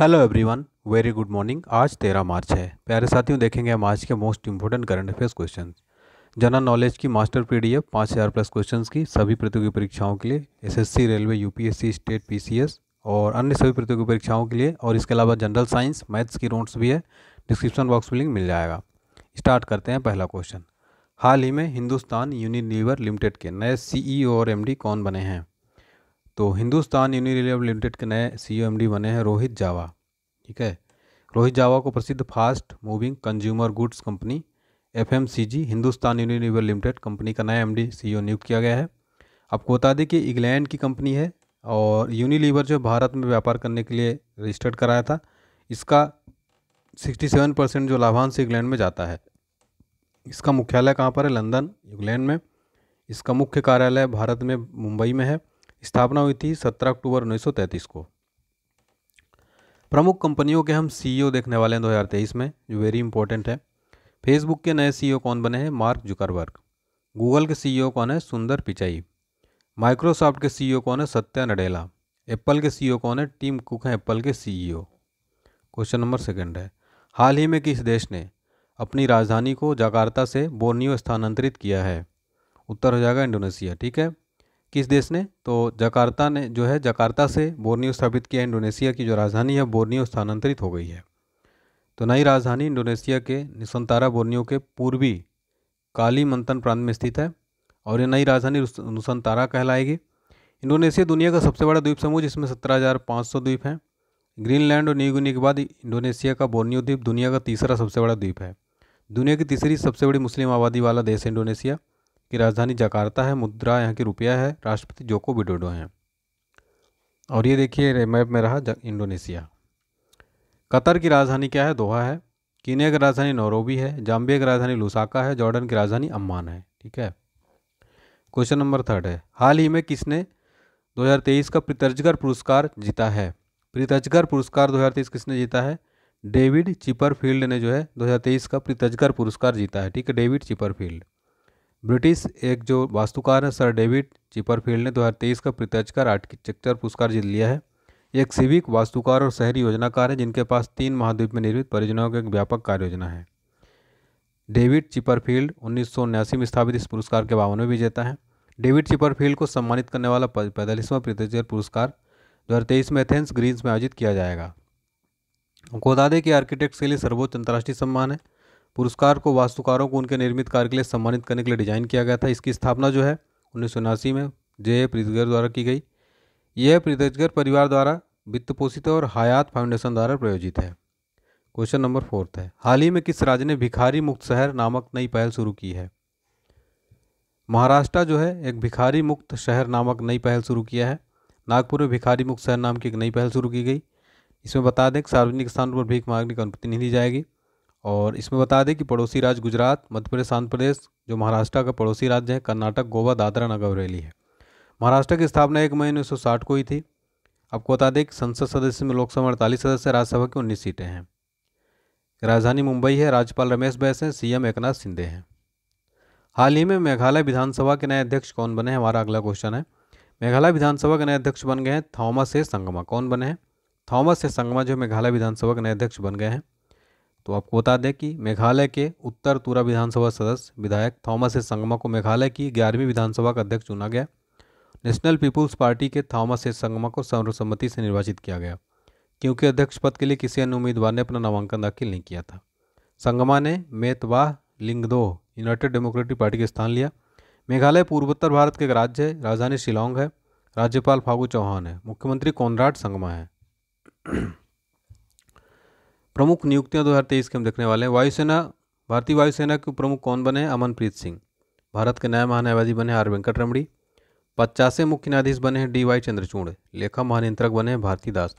hello everyone very good morning आज तेरह मार्च है प्यारे साथियों देखेंगे हम आज के most important current affairs question general knowledge की मास्टर पी डी पाँच हज़ार प्लस क्वेश्चन की सभी प्रतियोगी परीक्षाओं के लिए SSC railway UPSC state PCS और अन्य सभी प्रतियोगी परीक्षाओं के लिए और इसके अलावा जनरल साइंस मैथ्स की नोट्स भी है डिस्क्रिप्शन बॉक्स में लिंक मिल जाएगा स्टार्ट करते हैं पहला क्वेश्चन हाल ही में हिंदुस्तान यूनिलीवर लिमिटेड के नए सीईओ e और डी कौन बने हैं तो हिंदुस्तान यूनिलीवर लिमिटेड के नए सी बने हैं रोहित जावा ठीक है रोहित जावा को प्रसिद्ध fast moving consumer goods company F Hindustan Unilever limited company का नया एम डी नियुक्त किया गया है आपको बता दें कि इंग्लैंड की कंपनी है और यूनिलीवर जो भारत में व्यापार करने के लिए रजिस्टर्ड कराया था इसका सेवन परसेंट जो लाभांश इंग्लैंड में जाता है इसका मुख्यालय कहाँ पर है लंदन इंग्लैंड में इसका मुख्य कार्यालय भारत में मुंबई में है स्थापना हुई थी 17 अक्टूबर 1933 को प्रमुख कंपनियों के हम सीईओ e देखने वाले हैं 2023 में जो वेरी इंपॉर्टेंट है फेसबुक के नए सीईओ e कौन बने हैं मार्क जुकरबर्ग गूगल के सीईओ e कौन है सुंदर पिचाई माइक्रोसॉफ्ट के सीईओ कौन है सत्या नडेला एप्पल के सीईओ कौन है टीम कुक है एप्पल के सीईओ क्वेश्चन नंबर सेकंड है हाल ही में किस देश ने अपनी राजधानी को जाकार्ता से बोर्नियो स्थानांतरित किया है उत्तर हो जाएगा इंडोनेशिया ठीक है किस देश ने तो जकार्ता ने जो है जकार्ता से बोर्नियो स्थापित किया इंडोनेशिया की जो राजधानी है बोर्नियो स्थानांतरित हो गई है तो नई राजधानी इंडोनेशिया के निसंतारा बोर्नियो के पूर्वी काली मंथन प्रांत में स्थित है और ये नई राजधानी नुसंतारा कहलाएगी इंडोनेशिया दुनिया का सबसे बड़ा द्वीप समूह जिसमें सत्रह हज़ार पाँच सौ द्वीप हैं ग्रीनलैंड और न्यू के बाद इंडोनेशिया का बोर्नियो द्वीप दुनिया का तीसरा सबसे बड़ा द्वीप है दुनिया की तीसरी सबसे बड़ी मुस्लिम आबादी वाला देश है इंडोनेशिया की राजधानी जकार्ता है मुद्रा यहाँ की रुपया है राष्ट्रपति जोको विडोडो हैं और ये देखिए मैप में रहा इंडोनेशिया कतर की राजधानी क्या है दोहा है कीनिया की राजधानी नौरोबी है जाम्बिया की राजधानी लुसाका है जॉर्डन की राजधानी अम्मान है ठीक है क्वेश्चन नंबर थर्ड है हाल ही में किसने 2023 का प्रीतर्जगर पुरस्कार जीता है प्रीतर्जगर पुरस्कार 2023 किसने जीता है डेविड चिपरफील्ड ने जो है 2023 का प्रीतर्जगर पुरस्कार जीता है ठीक है डेविड चिपरफील्ड ब्रिटिश एक जो वास्तुकार हैं सर डेविड चिपरफील्ड ने 2023 का प्रत्यक्षकार आर्किटेक्चर पुरस्कार जीत लिया है एक सिविक वास्तुकार और शहरी योजनाकार हैं जिनके पास तीन महाद्वीप में निर्मित परियोजनाओं की एक व्यापक कार्य योजना है डेविड चिपरफील्ड उन्नीस में स्थापित इस पुरस्कार के में विजेता है डेविड चिपरफील्ड को सम्मानित करने वाला पैंतालीसवां प्रत्यक्षकार पुरस्कार दो में एथेंस ग्रीन्स में आयोजित किया जाएगा गोदादे के कि आर्किटेक्ट्स के लिए सर्वोच्च अंतर्राष्ट्रीय सम्मान है पुरस्कार को वास्तुकारों को उनके निर्मित कार्य के लिए सम्मानित करने के लिए डिज़ाइन किया गया था इसकी स्थापना जो है उन्नीस में जे प्रीतगर द्वारा की गई यह प्रीतगर परिवार द्वारा वित्त पोषित और हयात फाउंडेशन द्वारा प्रायोजित है क्वेश्चन नंबर फोर्थ है हाल ही में किस राज्य ने भिखारी मुक्त शहर नामक नई पहल शुरू की है महाराष्ट्र जो है एक भिखारी मुक्त शहर नामक नई पहल शुरू किया है नागपुर में भिखारी मुक्त शहर नाम की एक नई पहल शुरू की गई इसमें बता दें कि सार्वजनिक स्थान पर भीख मांगने की अनुमति नहीं दी जाएगी और इसमें बता दें कि पड़ोसी राज्य गुजरात मध्य प्रदेश आंध्र प्रदेश जो महाराष्ट्र का पड़ोसी राज्य है कर्नाटक गोवा दादरा नगर हवेली है महाराष्ट्र की स्थापना एक मई उन्नीस को ही थी आपको बता दें कि संसद सदस्य में लोकसभा अड़तालीस सदस्य राज्यसभा की उन्नीस सीटें हैं राजधानी मुंबई है राज्यपाल रमेश बैस हैं सीएम एकनाथ सिंधे हैं हाल ही में मेघालय विधानसभा के नए अध्यक्ष कौन बने हैं हमारा अगला क्वेश्चन है मेघालय विधानसभा के नए अध्यक्ष बन गए हैं थॉमस ए संगमा कौन बने हैं थॉमस ए संगमा जो मेघालय विधानसभा के नए अध्यक्ष बन गए हैं तो आपको बता दें कि मेघालय के उत्तर तुरा विधानसभा सदस्य विधायक थॉमस ए संगमा को मेघालय की ग्यारहवीं विधानसभा का अध्यक्ष चुना गया नेशनल पीपुल्स पार्टी के थॉमस ए संगमा को सर्वसम्मति से निर्वाचित किया गया क्योंकि अध्यक्ष पद के लिए किसी अन्य उम्मीदवार ने अपना नामांकन दाखिल नहीं किया था संगमा ने Metbah Lyngdoh United Democratic Party का स्थान लिया मेघालय पूर्वोत्तर भारत के एक राज्य है राजधानी शिलोंग है राज्यपाल फागू चौहान है मुख्यमंत्री कोनराड संगमा है प्रमुख नियुक्तियां 2023 के हम देखने वाले हैं वायुसेना भारतीय वायुसेना के प्रमुख कौन बने हैं अमनप्रीत सिंह भारत के नए महान्यायवादी बने आर वेंकट रमणी पचासे मुख्य न्यायाधीश बने हैं डी वाई चंद्रचूड़ लेखा महानियंत्रक बने हैं भारती दास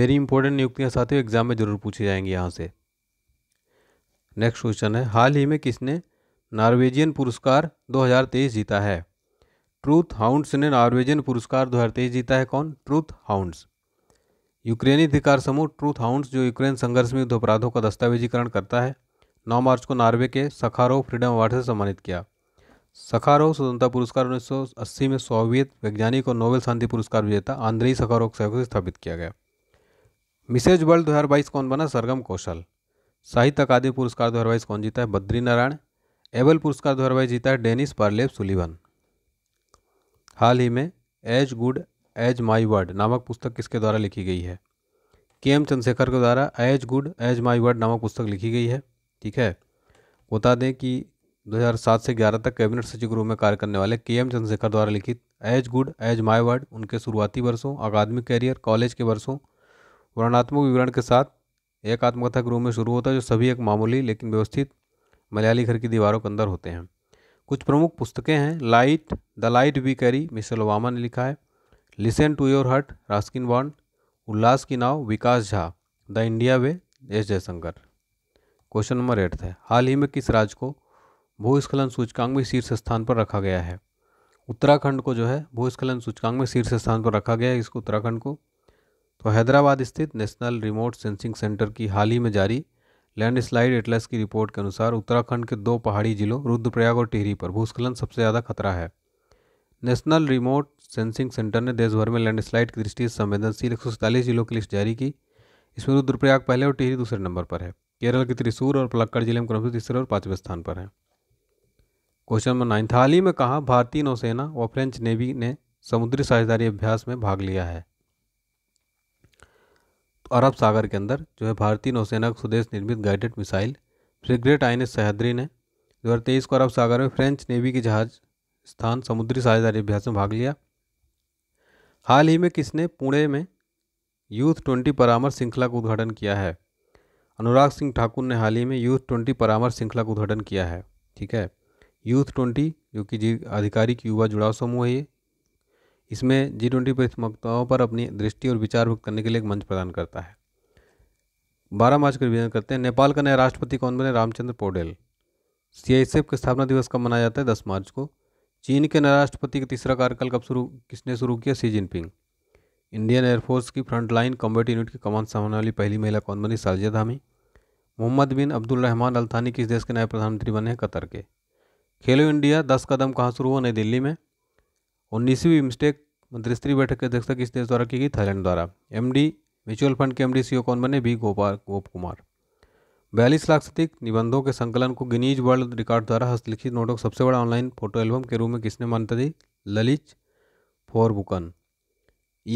वेरी इंपॉर्टेंट नियुक्तियां साथियों एग्जाम में जरूर पूछी जाएंगी यहाँ से नेक्स्ट क्वेश्चन है हाल ही में किसने नॉर्वेजियन पुरस्कार 2023 जीता है ट्रूथ हाउंड्स ने नॉर्वेजियन पुरस्कार 2023 जीता है कौन ट्रूथ हाउंड्स यूक्रेनी अधिकार समूह ट्रूथ हाउंड्स जो यूक्रेन संघर्ष में युद्ध अपराधों का दस्तावेजीकरण करता है 9 मार्च को नॉर्वे के सखारो फ्रीडम अवार्ड से सम्मानित किया सखारो स्वतंत्रता पुरस्कार 1980 में सोवियत वैज्ञानिक और नोबेल शांति पुरस्कार विजेता आंद्रेई सखारो से स्थापित किया गया मिसेज वर्ल्ड दो हज़ार बाईस कौन बना सरगम कौशल साहित्य अकादमी पुरस्कार दो हज़ार बाईस कौन जीता है बद्री नारायण एबल पुरस्कार दो हज़ार बाईस जीता है डेनिस पार्लेव सुलिवन हाल ही में as good as my word नामक पुस्तक किसके द्वारा लिखी गई है के एम चंद्रशेखर के द्वारा as good as my word नामक पुस्तक लिखी गई है ठीक है बता दें कि 2007 से 11 तक कैबिनेट सचिव ग्रुप में कार्य करने वाले के एम चंद्रशेखर द्वारा लिखित as good as my word उनके शुरुआती वर्षों अकादमिक कैरियर कॉलेज के वर्षों वर्णात्मक विवरण के साथ एक आत्मकथा ग्रुप में शुरू होता है जो सभी एक मामूली लेकिन व्यवस्थित मलयाली घर की दीवारों के अंदर होते हैं कुछ प्रमुख पुस्तकें हैं light the light we carry Michelle Obama ने लिखा है listen to your heart Ruskin Bond Ullas ki Naav Vikas Jha the India way S Jaishankar question number eight है हाल ही में किस राज्य को भूस्खलन सूचकांक में शीर्ष स्थान पर रखा गया है उत्तराखंड को जो है भूस्खलन सूचकांक में शीर्ष स्थान पर रखा गया है इसको उत्तराखंड को तो हैदराबाद स्थित नेशनल रिमोट सेंसिंग सेंटर की हाल ही में जारी लैंडस्लाइड एटलस की रिपोर्ट के अनुसार उत्तराखंड के दो पहाड़ी जिलों रुद्रप्रयाग और टिहरी पर भूस्खलन सबसे ज़्यादा खतरा है नेशनल रिमोट सेंसिंग सेंटर ने देश भर में लैंडस्लाइड की दृष्टि से संवेदनशील एक जिलों की लिस्ट जारी की इसमें तो रुद्रप्रयाग पहले और टिहरी दूसरे नंबर पर है केरल के त्रिशूर और पलक्कड़ जिले में क्रमशः तीसरे और पांचवें स्थान पर है क्वेश्चन नंबर नाइन हाल ही में कहा भारतीय नौसेना व फ्रेंच नेवी ने समुद्री साझेदारी अभ्यास में भाग लिया है तो अरब सागर के अंदर जो है भारतीय नौसेना का स्वदेश निर्मित guided missile frigate I S Sahyadri ने दो को अरब सागर में फ्रेंच नेवी के जहाज स्थान समुद्री साझेदारी अभ्यास में भाग लिया हाल ही में किसने पुणे में यूथ ट्वेंटी परामर्श श्रृंखला का उद्घाटन किया है अनुराग सिंह ठाकुर ने हाल ही में यूथ ट्वेंटी परामर्श श्रृंखला का उद्घाटन किया है ठीक है यूथ ट्वेंटी जो कि जी आधिकारिक युवा जुड़ाव समूह है ये इसमें जी ट्वेंटी परिसमताओं पर अपनी दृष्टि और विचार व्यक्त करने के लिए एक मंच प्रदान करता है बारह मार्च का विभिन्न करते हैं नेपाल का नया राष्ट्रपति कौन बने रामचंद्र पौडेल सी के स्थापना दिवस कब मनाया जाता है दस मार्च को चीन के नए राष्ट्रपति का तीसरा कार्यकाल कब शुरू किसने शुरू किया सी जिनपिंग इंडियन एयरफोर्स की फ्रंटलाइन कॉम्बेट यूनिट की कमान संभालने वाली पहली महिला कौन बनी साजिया धामी मोहम्मद बिन अब्दुल रहमान अल्थानी किस देश के नए प्रधानमंत्री बने हैं कतर के खेलो इंडिया दस कदम कहाँ शुरू हुआ नई दिल्ली में उन्नीसवीं मिस्टेक मंत्रिस्तरीय बैठक की अध्यक्षता किस देश द्वारा की गई थाईलैंड द्वारा एमडी म्यूचुअल फंड के एमडी सीईओ कौन बने बी गोपाल गोप कुमार बयालीस लाख से अधिक निबंधों के संकलन को गिनीज वर्ल्ड रिकॉर्ड द्वारा हस्तलिखित नोटों का सबसे बड़ा ऑनलाइन फोटो एल्बम के रूप में किसने मान्यता दी ललिच बुकन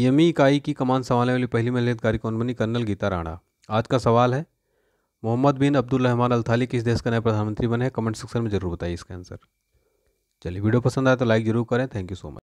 ईएमई इकाई की कमान संभालने वाली पहली महिला अधिकारी कौन बनी कर्नल गीता राणा आज का सवाल है मोहम्मद बिन अब्दुल रहमान अल थाली किस देश का नया प्रधानमंत्री बने कमेंट सेक्शन में जरूर बताइए इसका आंसर चलिए वीडियो पसंद आए तो लाइक जरूर करें थैंक यू सो मच